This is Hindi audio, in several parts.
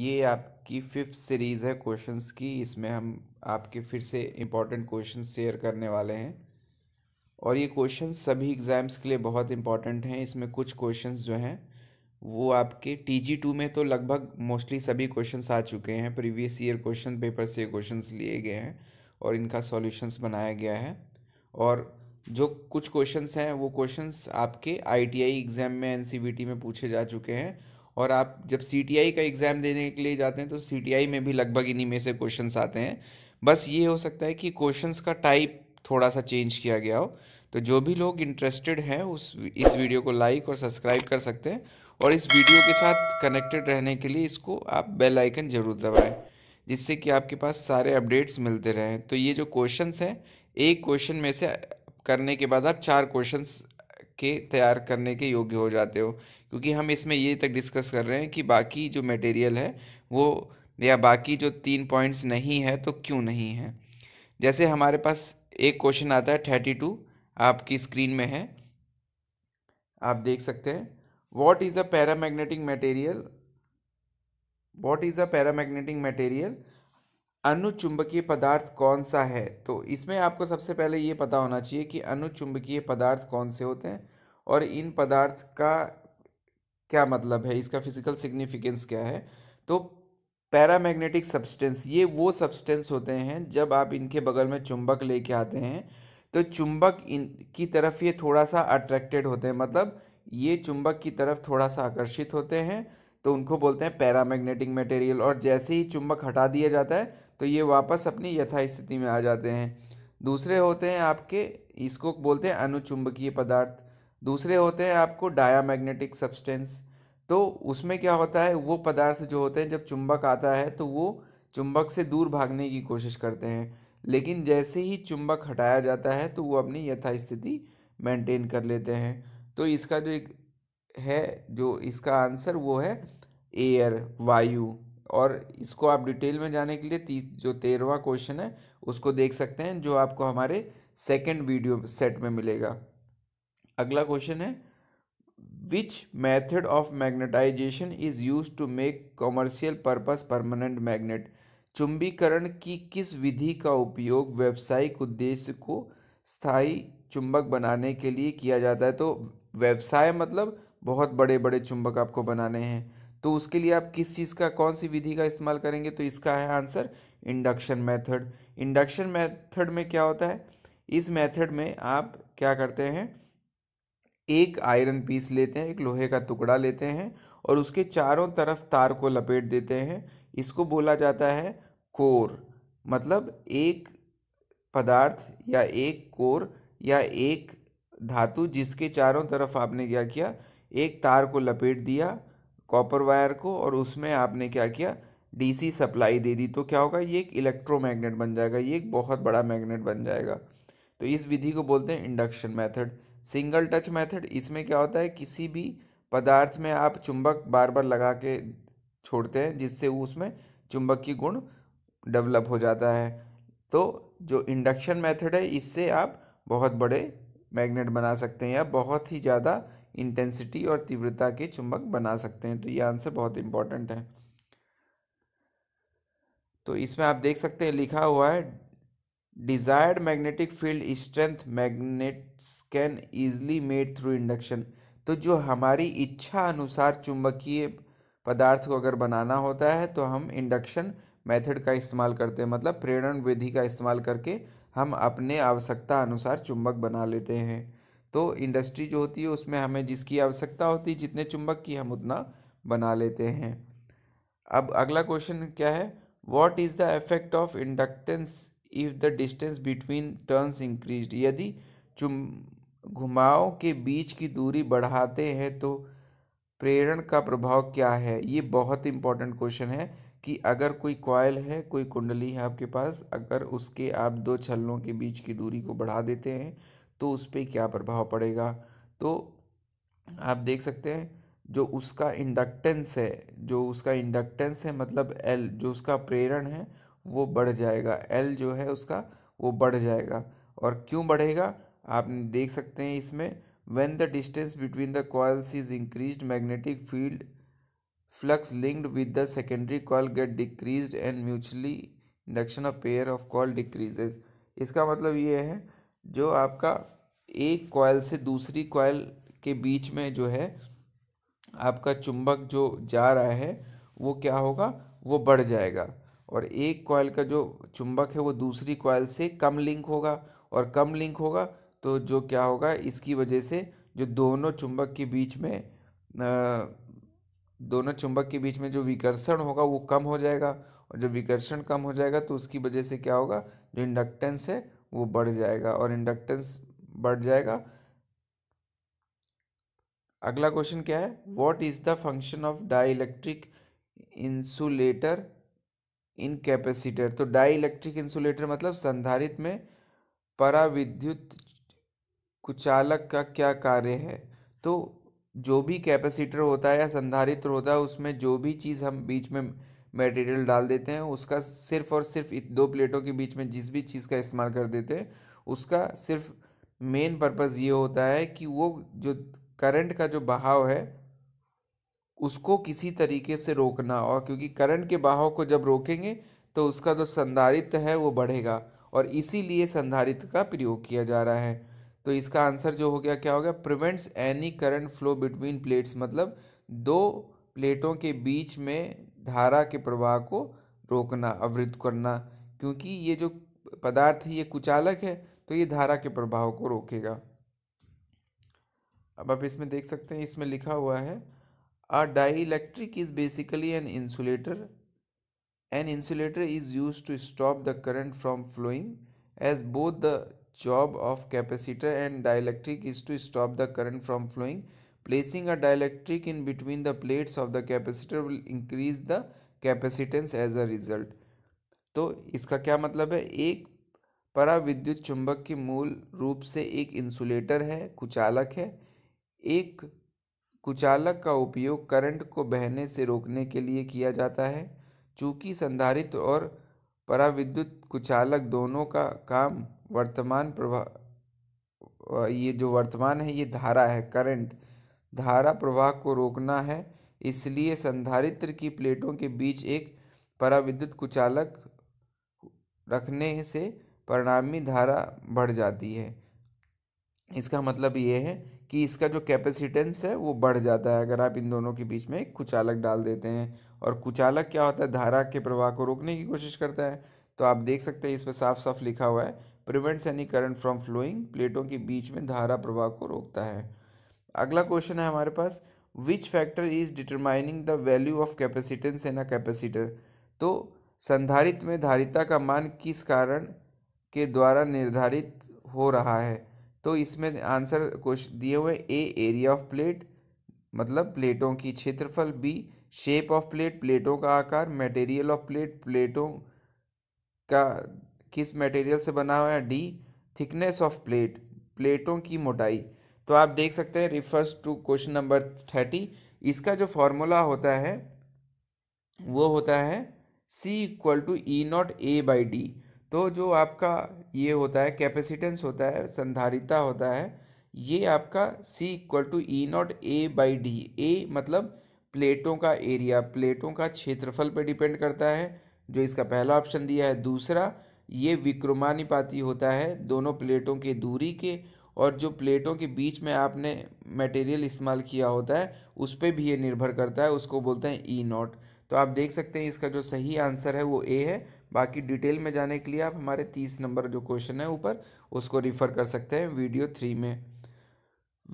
ये आपकी फिफ्थ सीरीज़ है क्वेश्चंस की इसमें हम आपके फिर से इम्पॉर्टेंट क्वेश्चन शेयर करने वाले हैं और ये क्वेश्चन सभी एग्ज़ाम्स के लिए बहुत इम्पॉर्टेंट हैं इसमें कुछ क्वेश्चंस जो हैं वो आपके टी जी टू में तो लगभग मोस्टली सभी क्वेश्चंस आ चुके हैं प्रीवियस ईयर क्वेश्चन पेपर से क्वेश्चंस लिए गए हैं और इनका सॉल्यूशंस बनाया गया है और जो कुछ क्वेश्चंस हैं वो क्वेश्चंस आपके आईटीआई एग्ज़ाम में एनसीबीटी में पूछे जा चुके हैं और आप जब सी का एग्ज़ाम देने के लिए जाते हैं तो सी में भी लगभग इन्हीं में से क्वेश्चन आते हैं बस ये हो सकता है कि क्वेश्चन का टाइप थोड़ा सा चेंज किया गया हो तो जो भी लोग इंटरेस्टेड हैं उस इस वीडियो को लाइक और सब्सक्राइब कर सकते हैं और इस वीडियो के साथ कनेक्टेड रहने के लिए इसको आप बेल आइकन ज़रूर दबाएं जिससे कि आपके पास सारे अपडेट्स मिलते रहें तो ये जो क्वेश्चंस हैं एक क्वेश्चन में से करने के बाद आप चार क्वेश्चंस के तैयार करने के योग्य हो जाते हो क्योंकि हम इसमें ये तक डिस्कस कर रहे हैं कि बाकी जो मटेरियल है वो या बाकी जो तीन पॉइंट्स नहीं है तो क्यों नहीं है जैसे हमारे पास एक क्वेश्चन आता है थर्टी टू आपकी स्क्रीन में है आप देख सकते हैं what is a paramagnetic material what is a paramagnetic material अनुचुंबकीय पदार्थ कौन सा है तो इसमें आपको सबसे पहले ये पता होना चाहिए कि अनुचुंबकीय पदार्थ कौन से होते हैं और इन पदार्थ का क्या मतलब है इसका फिजिकल सिग्निफिकेंस क्या है तो पैरामैग्नेटिक सब्सटेंस ये वो सब्सटेंस होते हैं जब आप इनके बगल में चुंबक लेके आते हैं तो चुंबक इन की तरफ ये थोड़ा सा अट्रैक्टेड होते हैं मतलब ये चुंबक की तरफ थोड़ा सा आकर्षित होते हैं तो उनको बोलते हैं पैरामैग्नेटिक मटेरियल और जैसे ही चुंबक हटा दिया जाता है तो ये वापस अपनी यथा स्थिति में आ जाते हैं दूसरे होते हैं आपके इसको बोलते हैं अनुचुंबकीय पदार्थ दूसरे होते हैं आपको डायामैग्नेटिक सब्सटेंस तो उसमें क्या होता है वो पदार्थ जो होते हैं जब चुंबक आता है तो वो चुंबक से दूर भागने की कोशिश करते हैं लेकिन जैसे ही चुंबक हटाया जाता है तो वो अपनी यथास्थिति मेंटेन कर लेते हैं तो इसका जो एक है जो इसका आंसर वो है एयर वायु और इसको आप डिटेल में जाने के लिए तीस जो तेरहवा क्वेश्चन है उसको देख सकते हैं जो आपको हमारे सेकेंड वीडियो सेट में मिलेगा अगला क्वेश्चन है which method of magnetization is use to make commercial purpose permanent magnet चुंबीकरण की किस विधि का उपयोग व्यावसायिक उद्देश्य को स्थायी चुंबक बनाने के लिए किया जाता है तो व्यवसाय मतलब बहुत बड़े बड़े चुंबक आपको बनाने हैं तो उसके लिए आप किस चीज़ का कौन सी विधि का इस्तेमाल करेंगे तो इसका है answer induction method induction method में क्या होता है इस मेथड में आप क्या करते हैं एक आयरन पीस लेते हैं एक लोहे का टुकड़ा लेते हैं और उसके चारों तरफ तार को लपेट देते हैं इसको बोला जाता है कोर मतलब एक पदार्थ या एक कोर या एक धातु जिसके चारों तरफ आपने क्या किया एक तार को लपेट दिया कॉपर वायर को और उसमें आपने क्या किया डीसी सप्लाई दे दी तो क्या होगा ये एक इलेक्ट्रोमैग्नेट बन जाएगा ये एक बहुत बड़ा मैग्नेट बन जाएगा तो इस विधि को बोलते हैं induction method single touch method इसमें क्या होता है किसी भी पदार्थ में आप चुंबक बार बार लगा के छोड़ते हैं जिससे उसमें चुंबक की गुण डेवलप हो जाता है तो जो इंडक्शन मेथड है इससे आप बहुत बड़े मैग्नेट बना सकते हैं या बहुत ही ज़्यादा इंटेंसिटी और तीव्रता के चुंबक बना सकते हैं तो ये आंसर बहुत इंपॉर्टेंट है तो इसमें आप देख सकते हैं लिखा हुआ है desired magnetic field strength magnets can easily made through induction तो जो हमारी इच्छा अनुसार चुंबकीय पदार्थ को अगर बनाना होता है तो हम इंडक्शन मेथड का इस्तेमाल करते हैं मतलब प्रेरण विधि का इस्तेमाल करके हम अपने आवश्यकता अनुसार चुंबक बना लेते हैं तो इंडस्ट्री जो होती है उसमें हमें जिसकी आवश्यकता होती है जितने चुंबक की हम उतना बना लेते हैं अब अगला क्वेश्चन क्या है what is the effect of inductance if the distance between turns increase यदि चुम घुमाव के बीच की दूरी बढ़ाते हैं तो प्रेरण का प्रभाव क्या है ये बहुत इंपॉर्टेंट क्वेश्चन है कि अगर कोई क्वाइल है कोई कुंडली है आपके पास अगर उसके आप दो छलों के बीच की दूरी को बढ़ा देते हैं तो उस पर क्या प्रभाव पड़ेगा तो आप देख सकते हैं जो उसका इंडक्टेंस है जो उसका इंडक्टेंस है मतलब एल जो उसका प्रेरण है वो बढ़ जाएगा एल जो है उसका वो बढ़ जाएगा और क्यों बढ़ेगा आप देख सकते हैं इसमें when the distance between the coils is increase magnetic field flux linked with the secondary coil get decrease and mutually induction of pair of coil decreases इसका मतलब ये है जो आपका एक कॉयल से दूसरी कॉयल के बीच में जो है आपका चुंबक जो जा रहा है वो क्या होगा वो बढ़ जाएगा और एक कॉयल का जो चुंबक है वो दूसरी कॉयल से कम लिंक होगा और कम लिंक होगा तो जो क्या होगा इसकी वजह से जो दोनों चुंबक के बीच में दोनों चुंबक के बीच में जो विकर्षण होगा वो कम हो जाएगा और जब विकर्षण कम हो जाएगा तो उसकी वजह से क्या होगा जो इंडक्टेंस है वो बढ़ जाएगा और इंडक्टेंस बढ़ जाएगा अगला क्वेश्चन क्या है what is the function of dielectric insulator in capacitor तो डाईलैक्ट्रिक इंसुलेटर मतलब संधारित में पराविद्युत कुचालक का क्या कार्य है तो जो भी कैपेसिटर होता है या संधारित्र होता है उसमें जो भी चीज़ हम बीच में मटेरियल डाल देते हैं उसका सिर्फ और सिर्फ दो प्लेटों के बीच में जिस भी चीज़ का इस्तेमाल कर देते हैं उसका सिर्फ मेन पर्पज़ ये होता है कि वो जो करंट का जो बहाव है उसको किसी तरीके से रोकना और क्योंकि करंट के बहाव को जब रोकेंगे तो उसका जो संधारित्व है वो बढ़ेगा और इसीलिए संधारित्व का प्रयोग किया जा रहा है तो इसका आंसर जो हो गया क्या हो गया prevents any current flow between plates मतलब दो प्लेटों के बीच में धारा के प्रवाह को रोकना अवरुद्ध करना क्योंकि ये जो पदार्थ है ये कुचालक है तो ये धारा के प्रभाव को रोकेगा अब आप इसमें देख सकते हैं इसमें लिखा हुआ है a dielectric is basically an insulator an insulator is use to stop the current from flowing as both the job of capacitor and dielectric is to stop the current from flowing Placing a dielectric in between the plates of the capacitor will increase the capacitance as a result. तो इसका क्या मतलब है एक पराविद्युत चुंबक की मूल रूप से एक इंसुलेटर है कुचालक है एक कुचालक का उपयोग करंट को बहने से रोकने के लिए किया जाता है चूँकि संधारित्र और पराविद्युत कुचालक दोनों का काम वर्तमान प्रभा ये जो वर्तमान है ये धारा है करंट धारा प्रवाह को रोकना है इसलिए संधारित्र की प्लेटों के बीच एक पराविद्युत कुचालक रखने से परिणामी धारा बढ़ जाती है इसका मतलब ये है कि इसका जो कैपेसिटेंस है वो बढ़ जाता है अगर आप इन दोनों के बीच में एक कुचालक डाल देते हैं और कुचालक क्या होता है धारा के प्रवाह को रोकने की कोशिश करता है तो आप देख सकते हैं इस पर साफ साफ लिखा हुआ है prevents any current from flowing प्लेटों के बीच में धारा प्रवाह को रोकता है अगला क्वेश्चन है हमारे पास which factor is determining the value of capacitance an a capacitor तो संधारित में धारिता का मान किस कारण के द्वारा निर्धारित हो रहा है तो इसमें आंसर क्वेश्चन दिए हुए ए एरिया ऑफ प्लेट मतलब प्लेटों की क्षेत्रफल बी शेप ऑफ प्लेट प्लेटों का आकार मटेरियल ऑफ प्लेट प्लेटों का किस मटेरियल से बना हुआ है डी थिकनेस ऑफ प्लेट प्लेटों की मोटाई तो आप देख सकते हैं refers to question number thirty इसका जो फॉर्मूला होता है वो होता है C equal to E naught A by D तो जो आपका ये होता है कैपेसिटेंस होता है संधारिता होता है ये आपका C equal to E naught A by D A मतलब प्लेटों का एरिया प्लेटों का क्षेत्रफल पर डिपेंड करता है जो इसका पहला ऑप्शन दिया है दूसरा ये विक्रमानुपाती होता है दोनों प्लेटों के दूरी के और जो प्लेटों के बीच में आपने मटेरियल इस्तेमाल किया होता है उस पर भी ये निर्भर करता है उसको बोलते हैं ई e नॉट तो आप देख सकते हैं इसका जो सही आंसर है वो ए है बाकी डिटेल में जाने के लिए आप हमारे तीस नंबर जो क्वेश्चन है ऊपर उसको रिफ़र कर सकते हैं वीडियो थ्री में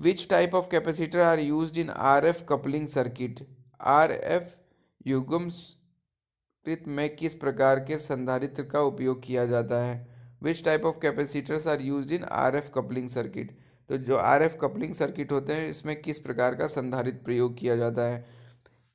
which type of capacitor are use in R F coupling circuit R F युगम में किस प्रकार के संधारित्र का उपयोग किया जाता है which type of capacitors are use in R F coupling circuit तो जो आर एफ कपलिंग सर्किट होते हैं इसमें किस प्रकार का संधारित प्रयोग किया जाता है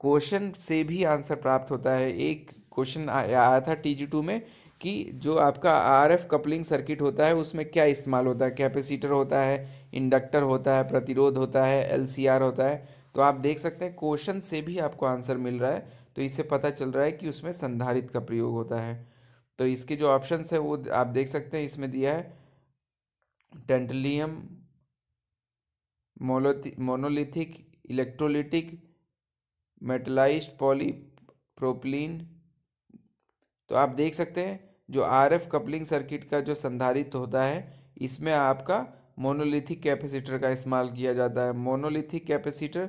क्वेश्चन से भी आंसर प्राप्त होता है एक क्वेश्चन आया था टी जी टू में कि जो आपका आर एफ कपलिंग सर्किट होता है उसमें क्या इस्तेमाल होता है कैपेसिटर होता है इंडक्टर होता है प्रतिरोध होता है एल सी आर होता है तो आप देख सकते हैं क्वेश्चन से भी आपको आंसर मिल रहा है तो इससे पता चल रहा है कि उसमें संधारित का प्रयोग होता है तो इसके जो ऑप्शंस है वो आप देख सकते हैं इसमें दिया है tantalum monolithic electrolytic poly polypropylene तो आप देख सकते हैं जो आरएफ कपलिंग सर्किट का जो संधारित होता है इसमें आपका मोनोलिथिक कैपेसिटर का इस्तेमाल किया जाता है monolithic capacitor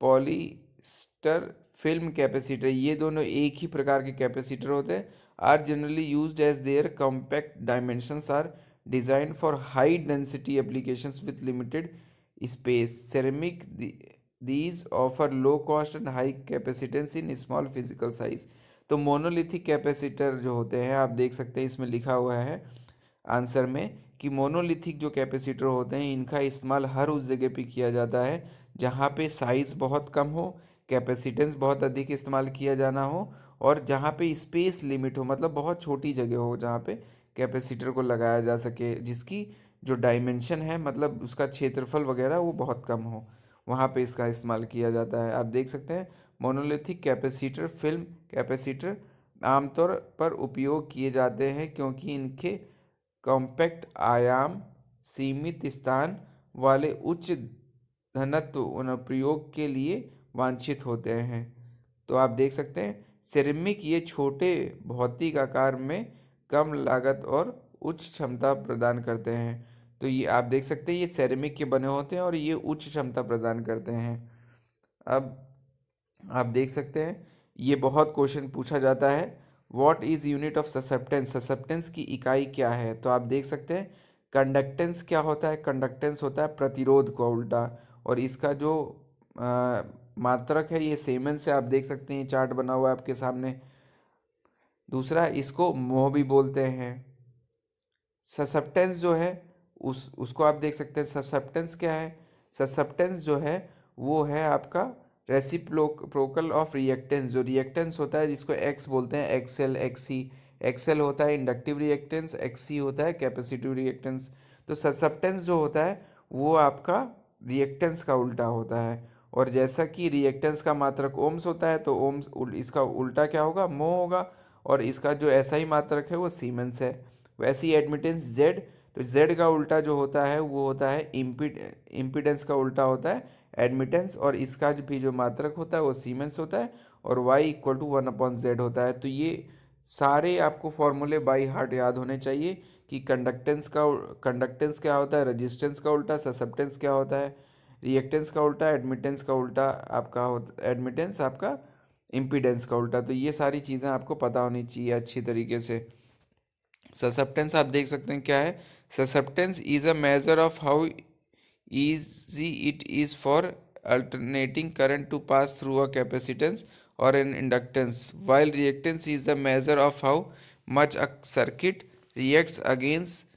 polyester film capacitor ये दोनों एक ही प्रकार के कैपेसिटर होते हैं are generally use as their compact dimension are design for high density application with limited space ceramic these offer low cost and high capacitance in small physical size तो मोनोलिथिक कैपेसिटर जो होते हैं आप देख सकते हैं इसमें लिखा हुआ है आंसर में कि मोनोलिथिक जो कैपेसिटर होते हैं इनका इस्तेमाल हर उस जगह पे किया जाता है जहाँ पे साइज़ बहुत कम हो कैपेसिटेंस बहुत अधिक इस्तेमाल किया जाना हो और जहाँ पे स्पेस लिमिट हो मतलब बहुत छोटी जगह हो जहाँ पे कैपेसिटर को लगाया जा सके जिसकी जो डायमेंशन है मतलब उसका क्षेत्रफल वगैरह वो बहुत कम हो वहाँ पे इसका इस्तेमाल किया जाता है आप देख सकते हैं मोनोलिथिक कैपेसिटर फिल्म कैपेसिटर आमतौर पर उपयोग किए जाते हैं क्योंकि इनके कॉम्पैक्ट आयाम सीमित स्थान वाले उच्च घनत्व अनुप्रयोग के लिए वांछित होते हैं तो आप देख सकते हैं सिरेमिक ये छोटे भौतिक आकार में कम लागत और उच्च क्षमता प्रदान करते हैं तो ये आप देख सकते हैं ये सेरेमिक के बने होते हैं और ये उच्च क्षमता प्रदान करते हैं अब आप देख सकते हैं ये बहुत क्वेश्चन पूछा जाता है what is unit of susceptance susceptance की इकाई क्या है तो आप देख सकते हैं कंडक्टेंस क्या होता है कंडक्टेंस होता है प्रतिरोध को उल्टा और इसका जो आ, मात्रक है ये सेमन से आप देख सकते हैं चार्ट बना हुआ है आपके सामने दूसरा इसको मोह भी बोलते हैं ससेप्टेंस जो है उस उसको आप देख सकते हैं ससेप्टेंस क्या है ससेप्टेंस जो है वो है आपका रेसिप्रोकल ऑफ रिएक्टेंस जो रिएक्टेंस होता है जिसको एक्स बोलते हैं एक्सएल एक्सी एक्सएल होता है इंडक्टिव रिएक्टेंस एक्सी होता है कैपेसिटिव रिएक्टेंस तो ससेप्टेंस जो होता है वो आपका रिएक्टेंस का उल्टा होता है और जैसा कि रिएक्टेंस का मात्रक ओम्स होता है तो ओम्स उल, इसका उल्टा क्या होगा मो होगा और इसका जो ऐसा ही मात्रक है वो सीमेंस है वैसे ही एडमिटेंस जेड तो जेड का उल्टा जो होता है वो होता है इम्पिडेंस का उल्टा होता है एडमिटेंस और इसका भी जो मात्रक होता है वो सीमेंस होता है और Y equal to one upon Z होता है तो ये सारे आपको फॉर्मूले बाई हार्ट याद होने चाहिए कि कंडक्टेंस का कंडक्टेंस क्या होता है रजिस्टेंस का उल्टा ससेप्टेंस क्या होता है रिएक्टेंस का उल्टा एडमिटेंस का उल्टा आपका होता एडमिटेंस आपका इम्पीडेंस का उल्टा तो ये सारी चीज़ें आपको पता होनी चाहिए अच्छी तरीके से ससेप्टेंस आप देख सकते हैं क्या है susceptance is a measure of how easy it is for alternating current to pass through a capacitance और an inductance while reactance is the measure of how much a circuit reacts against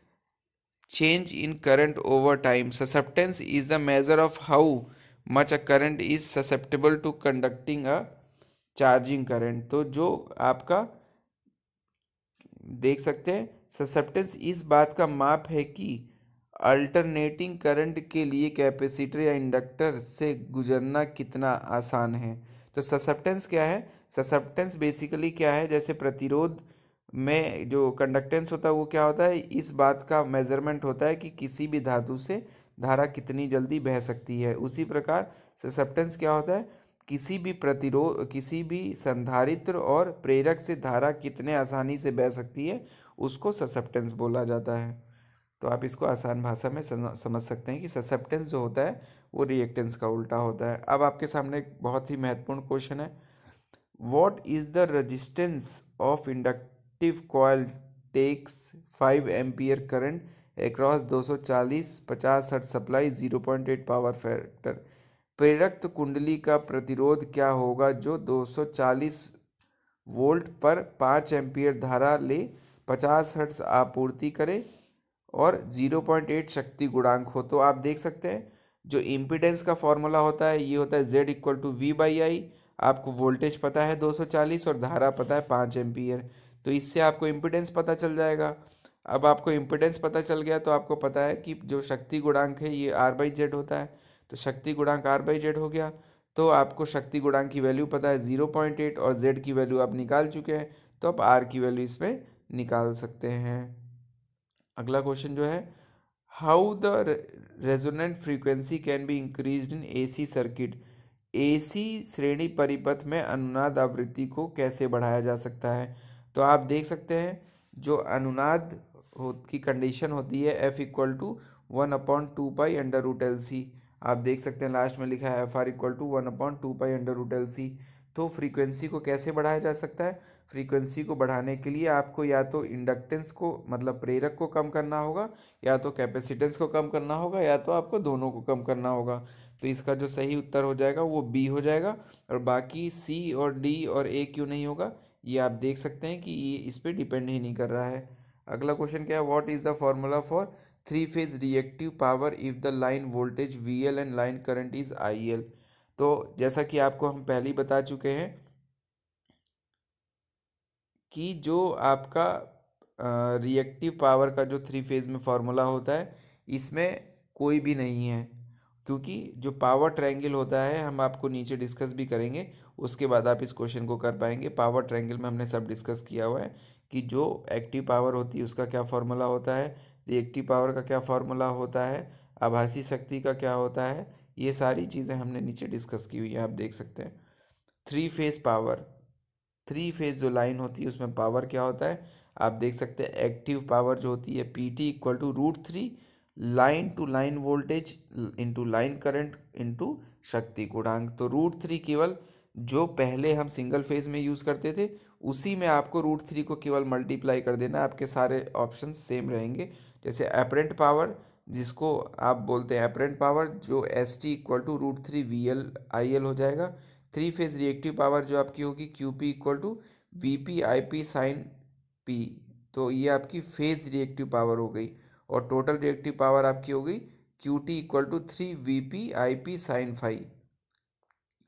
change in current over time susceptance is the measure of how much a current is susceptible to conducting a charging current तो जो आपका देख सकते हैं ससेप्टेंस इस बात का माप है कि अल्टरनेटिंग करंट के लिए कैपेसिटर या इंडक्टर से गुजरना कितना आसान है तो ससेप्टेंस क्या है ससेप्टेंस बेसिकली क्या है जैसे प्रतिरोध में जो कंडक्टेंस होता है वो क्या होता है इस बात का मेजरमेंट होता है कि किसी भी धातु से धारा कितनी जल्दी बह सकती है उसी प्रकार ससेप्टेंस क्या होता है किसी भी प्रतिरोध किसी भी संधारित्र और प्रेरक से धारा कितने आसानी से बह सकती है उसको ससेप्टेंस बोला जाता है तो आप इसको आसान भाषा में समझ सकते हैं कि ससेप्टेंस जो होता है वो रिएक्टेंस का उल्टा होता है अब आपके सामने एक बहुत ही महत्वपूर्ण क्वेश्चन है what is the resistance of induct inductive coil takes five ampere current सौ 240 पचास हट सप्लाई 0.8 पावर फैक्टर प्रेरक्त कुंडली का प्रतिरोध क्या होगा जो 240 वोल्ट पर 5 एम्पियर धारा ले 50 हट्स आपूर्ति करे और 0.8 शक्ति गुणांक हो तो आप देख सकते हैं जो इम्पिडेंस का फॉर्मूला होता है ये होता है Z equal to V by I आपको वोल्टेज पता है 240 और धारा पता है 5 एम्पियर तो इससे आपको इम्पिडेंस पता चल जाएगा अब आपको इम्पिडेंस पता चल गया तो आपको पता है कि जो शक्ति गुणांक है ये आर बाई जेड होता है तो शक्ति गुणांक आर बाई जेड हो गया तो आपको शक्ति गुणांक की वैल्यू पता है ज़ीरो पॉइंट एट और जेड की वैल्यू आप निकाल चुके हैं तो आप आर की वैल्यू इसमें निकाल सकते हैं अगला क्वेश्चन जो है how the resonant frequency can be increase in C circuit C श्रेणी परिपथ में अनुनाद आवृत्ति को कैसे बढ़ाया जा सकता है तो आप देख सकते हैं जो अनुनाद हो की कंडीशन होती है F equal to one upon two pi under root L C आप देख सकते हैं लास्ट में लिखा है F R equal to one upon two pi under root L C तो फ्रीक्वेंसी को कैसे बढ़ाया जा सकता है फ्रीक्वेंसी को बढ़ाने के लिए आपको या तो इंडक्टेंस को मतलब प्रेरक को कम करना होगा या तो कैपेसिटेंस को कम करना होगा या तो आपको दोनों को कम करना होगा तो इसका जो सही उत्तर हो जाएगा वो बी हो जाएगा और बाकी सी और डी और ए क्यों नहीं होगा ये आप देख सकते हैं कि ये इस पर डिपेंड ही नहीं कर रहा है अगला क्वेश्चन क्या है what is the formula for three phase reactive power if the line voltage V L and line current is I L तो जैसा कि आपको हम पहले ही बता चुके हैं कि जो आपका रिएक्टिव पावर का जो थ्री फेज में फार्मूला होता है इसमें कोई भी नहीं है क्योंकि जो पावर ट्रायंगल होता है हम आपको नीचे डिस्कस भी करेंगे उसके बाद आप इस क्वेश्चन को कर पाएंगे पावर ट्रायंगल में हमने सब डिस्कस किया हुआ है कि जो एक्टिव पावर होती है उसका क्या फॉर्मूला होता है रिएक्टिव पावर का क्या फॉर्मूला होता है आभासी शक्ति का क्या होता है ये सारी चीज़ें हमने नीचे डिस्कस की हुई है आप देख सकते हैं three phase power three phase जो लाइन होती है उसमें पावर क्या होता है आप देख सकते हैं एक्टिव पावर जो होती है P T equal to root three line to line voltage into line current into शक्ति गुणांक तो रूट थ्री केवल जो पहले हम सिंगल फेज़ में यूज़ करते थे उसी में आपको रूट थ्री को केवल मल्टीप्लाई कर देना आपके सारे ऑप्शन सेम रहेंगे जैसे अपरेंट पावर जिसको आप बोलते हैं अपरेंट पावर जो S T equal to root three V L I L हो जाएगा थ्री फेज रिएक्टिव पावर जो आपकी होगी Q P equal to V P I P sine P तो ये आपकी फेज रिएक्टिव पावर हो गई और टोटल रिएक्टिव पावर आपकी हो गई Q T equal to three V P I P sine five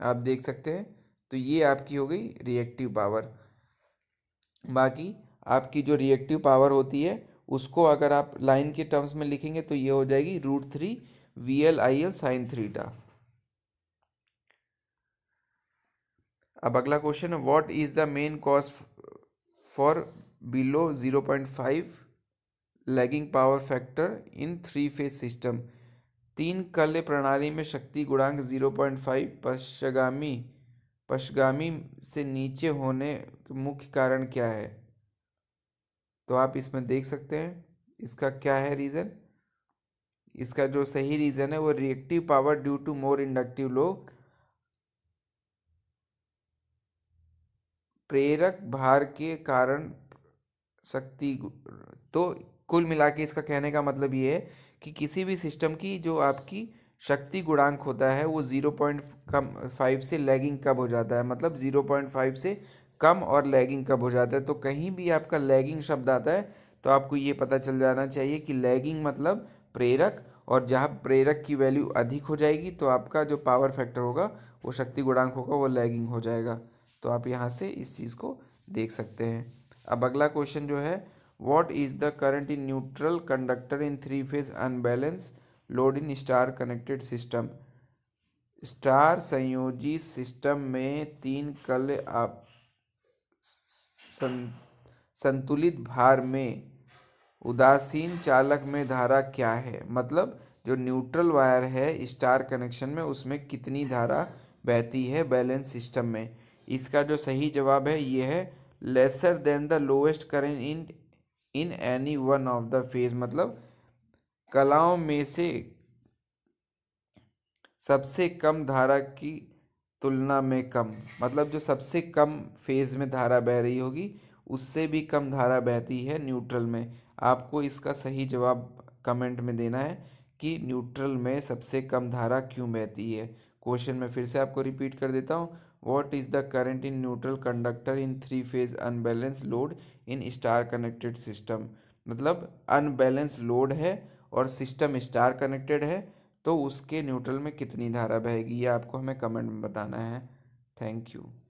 आप देख सकते हैं तो ये आपकी हो गई रिएक्टिव पावर बाकी आपकी जो रिएक्टिव पावर होती है उसको अगर आप लाइन के टर्म्स में लिखेंगे तो ये हो जाएगी root three V L I L sine थ्रीटा अब अगला क्वेश्चन है what is the main cause for below zero point five lagging power factor in three phase system तीन कल्य प्रणाली में शक्ति गुणांक 0.5 पश्चगामी पश्चगामी से नीचे होने के मुख्य कारण क्या है तो आप इसमें देख सकते हैं इसका क्या है रीज़न इसका जो सही रीज़न है वो reactive power due to more inductive load प्रेरक भार के कारण शक्ति तो कुल मिला के इसका कहने का मतलब ये है कि किसी भी सिस्टम की जो आपकी शक्ति गुणांक होता है वो ज़ीरो पॉइंट कम फाइव से लैगिंग कब हो जाता है मतलब ज़ीरो पॉइंट फाइव से कम और लैगिंग कब हो जाता है तो कहीं भी आपका लैगिंग शब्द आता है तो आपको ये पता चल जाना चाहिए कि लैगिंग मतलब प्रेरक और जहाँ प्रेरक की वैल्यू अधिक हो जाएगी तो आपका जो पावर फैक्टर होगा वो शक्ति गुणांक होगा वो लैगिंग हो जाएगा तो आप यहाँ से इस चीज़ को देख सकते हैं अब अगला क्वेश्चन जो है what is the current in neutral conductor in three phase unbalance load in star connected system star संयोजी सिस्टम में तीन कल आप संतुलित भार में उदासीन चालक में धारा क्या है मतलब जो न्यूट्रल वायर है स्टार कनेक्शन में उसमें कितनी धारा बहती है बैलेंस सिस्टम में इसका जो सही जवाब है ये है lesser than the lowest current in in any one of the phase मतलब कलाओं में से सबसे कम धारा की तुलना में कम मतलब जो सबसे कम फेज में धारा बह रही होगी उससे भी कम धारा बहती है न्यूट्रल में आपको इसका सही जवाब कमेंट में देना है कि न्यूट्रल में सबसे कम धारा क्यों बहती है क्वेश्चन में फिर से आपको रिपीट कर देता हूँ what is the current in neutral conductor in three phase unbalance load in star connected system मतलब अनबैलेंस लोड है और सिस्टम स्टार कनेक्टेड है तो उसके न्यूट्रल में कितनी धारा बहेगी ये आपको हमें कमेंट में बताना है थैंक यू